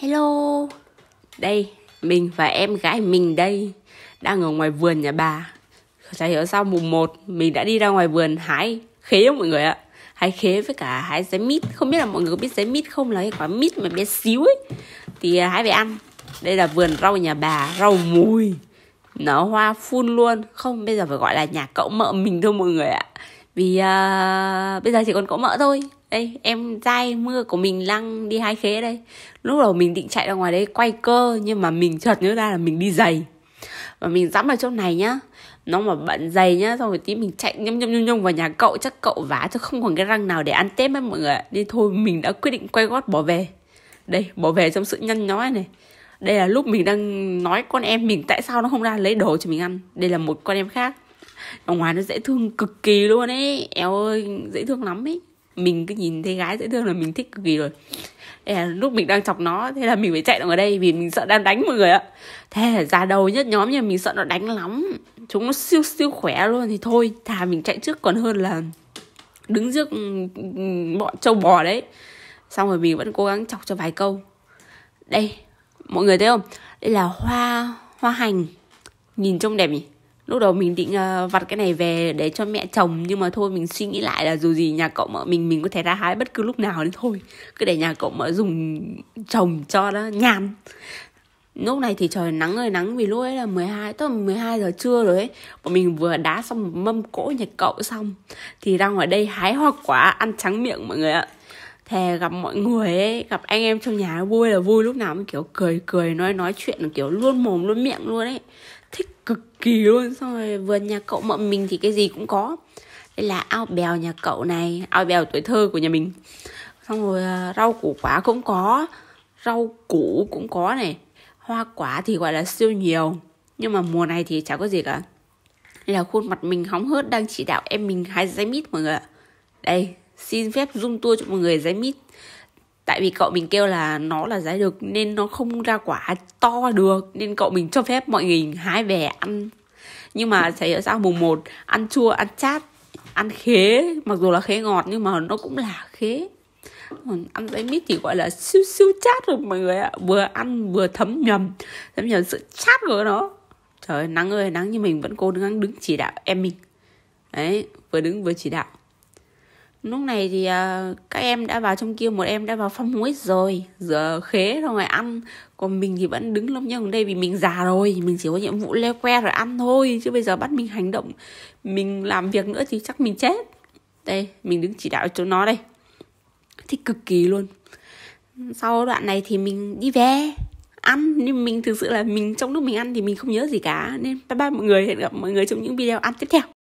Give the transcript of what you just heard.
Hello Đây Mình và em gái mình đây Đang ở ngoài vườn nhà bà Chả hiểu sao mùng 1 Mình đã đi ra ngoài vườn hái khế không mọi người ạ Hái khế với cả hái giấy mít Không biết là mọi người có biết giấy mít không Là cái quả mít mà bé xíu ấy Thì à, hái về ăn Đây là vườn rau nhà bà Rau mùi Nở hoa phun luôn Không bây giờ phải gọi là nhà cậu mợ mình thôi mọi người ạ Vì uh, bây giờ chỉ còn cậu mợ thôi đây em dai mưa của mình lăng đi hái khế đây lúc đầu mình định chạy ra ngoài đấy quay cơ nhưng mà mình chợt nhớ ra là mình đi giày và mình dám vào chỗ này nhá nó mà bận giày nhá xong rồi tí mình chạy nhông nhông nhông nhông vào nhà cậu chắc cậu vá cho không còn cái răng nào để ăn tết ấy mọi người đi thôi mình đã quyết định quay gót bỏ về đây bỏ về trong sự nhăn nhói này đây là lúc mình đang nói con em mình tại sao nó không ra lấy đồ cho mình ăn đây là một con em khác ở ngoài nó dễ thương cực kỳ luôn ấy eo ơi dễ thương lắm ấy mình cứ nhìn thấy gái dễ thương là mình thích cực kỳ rồi thế là lúc mình đang chọc nó thế là mình phải chạy ở đây vì mình sợ đang đánh mọi người ạ thế là ra đầu nhất nhóm nhà mình sợ nó đánh lắm chúng nó siêu siêu khỏe luôn thì thôi thà mình chạy trước còn hơn là đứng trước ừ, ừ, bọn trâu bò đấy xong rồi mình vẫn cố gắng chọc cho vài câu đây mọi người thấy không đây là hoa hoa hành nhìn trông đẹp nhỉ lúc đầu mình định uh, vặt cái này về để cho mẹ chồng nhưng mà thôi mình suy nghĩ lại là dù gì nhà cậu mở mình mình có thể ra hái bất cứ lúc nào nên thôi cứ để nhà cậu mở dùng trồng cho nó nhàn lúc này thì trời nắng ơi nắng vì lúc ấy là 12 tức là 12 giờ trưa rồi ấy bọn mình vừa đá xong mâm cỗ nhà cậu xong thì ra ngoài đây hái hoa quả ăn trắng miệng mọi người ạ thề gặp mọi người ấy gặp anh em trong nhà vui là vui lúc nào cũng kiểu cười cười nói nói chuyện kiểu luôn mồm luôn miệng luôn ấy cực kỳ luôn xong rồi vườn nhà cậu mậm mình thì cái gì cũng có đây là ao bèo nhà cậu này ao bèo tuổi thơ của nhà mình xong rồi à, rau củ quả cũng có rau củ cũng có này hoa quả thì gọi là siêu nhiều nhưng mà mùa này thì chả có gì cả đây là khuôn mặt mình hóng hớt đang chỉ đạo em mình hái giấy mít mọi người ạ đây xin phép zoom tour cho mọi người giấy mít tại vì cậu mình kêu là nó là giá được nên nó không ra quả to được nên cậu mình cho phép mọi người hái về ăn nhưng mà thấy ở sao mùng 1 ăn chua ăn chát ăn khế mặc dù là khế ngọt nhưng mà nó cũng là khế còn ăn bánh mít thì gọi là siêu siêu chát rồi mọi người ạ vừa ăn vừa thấm nhầm thấm nhầm sự chát của nó trời nắng ơi nắng nhưng mình vẫn cố gắng đứng chỉ đạo em mình đấy vừa đứng vừa chỉ đạo lúc này thì à, các em đã vào trong kia một em đã vào phong muối rồi rửa khế rồi rồi ăn còn mình thì vẫn đứng lông nhông đây vì mình già rồi mình chỉ có nhiệm vụ leo que rồi ăn thôi chứ bây giờ bắt mình hành động mình làm việc nữa thì chắc mình chết đây mình đứng chỉ đạo chỗ nó đây thích cực kỳ luôn sau đoạn này thì mình đi về ăn nhưng mình thực sự là mình trong lúc mình ăn thì mình không nhớ gì cả nên bye bye mọi người hẹn gặp mọi người trong những video ăn tiếp theo